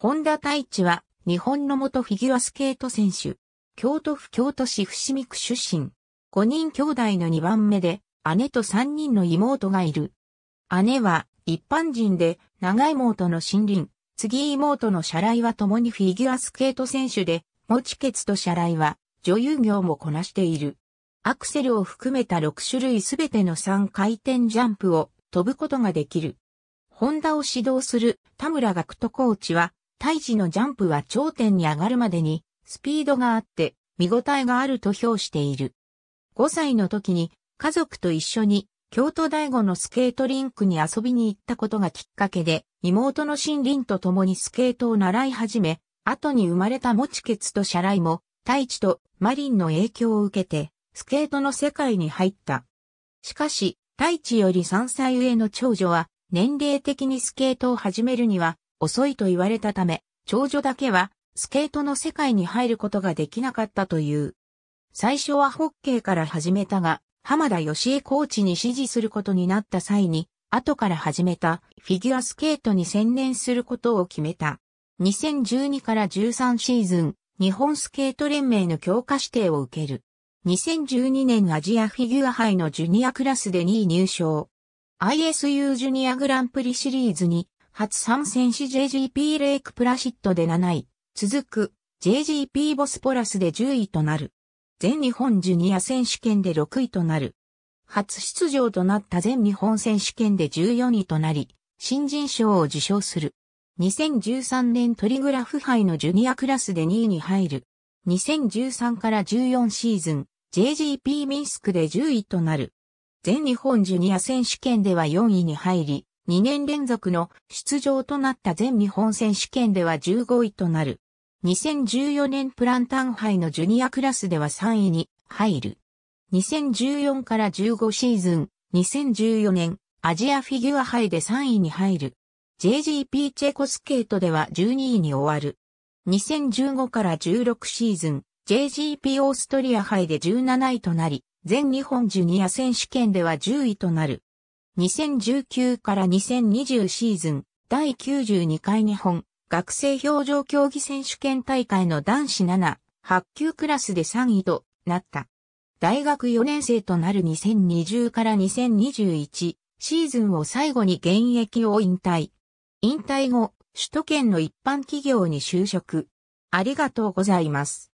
本田太一は、日本の元フィギュアスケート選手。京都府京都市伏見区出身。5人兄弟の2番目で、姉と3人の妹がいる。姉は、一般人で、長妹の森林、次妹のシ来は共にフィギュアスケート選手で、持ちケとシ来は、女優業もこなしている。アクセルを含めた6種類すべての3回転ジャンプを飛ぶことができる。ホンダを指導する田村学徒コーチは、胎児のジャンプは頂点に上がるまでにスピードがあって見応えがあると評している。5歳の時に家族と一緒に京都大五のスケートリンクに遊びに行ったことがきっかけで妹の森林と共にスケートを習い始め、後に生まれた持ちケとシャライも大地とマリンの影響を受けてスケートの世界に入った。しかし、大地より3歳上の長女は年齢的にスケートを始めるには遅いと言われたため、長女だけはスケートの世界に入ることができなかったという。最初はホッケーから始めたが、浜田義恵コーチに指示することになった際に、後から始めたフィギュアスケートに専念することを決めた。2012から13シーズン、日本スケート連盟の強化指定を受ける。2012年アジアフィギュア杯のジュニアクラスで2位入賞。ISU ジュニアグランプリシリーズに初参戦し JGP レイクプラシットで7位、続く JGP ボスポラスで10位となる。全日本ジュニア選手権で6位となる。初出場となった全日本選手権で14位となり、新人賞を受賞する。2013年トリグラフ杯のジュニアクラスで2位に入る。2013から14シーズン、JGP ミンスクで10位となる。全日本ジュニア選手権では4位に入り、2年連続の出場となった全日本選手権では15位となる。2014年プランタン杯のジュニアクラスでは3位に入る。2014から15シーズン、2014年アジアフィギュア杯で3位に入る。JGP チェコスケートでは12位に終わる。2015から16シーズン、JGP オーストリア杯で17位となり、全日本ジュニア選手権では10位となる。2019から2020シーズン第92回日本学生表情競技選手権大会の男子7、8級クラスで3位となった。大学4年生となる2020から2021シーズンを最後に現役を引退。引退後、首都圏の一般企業に就職。ありがとうございます。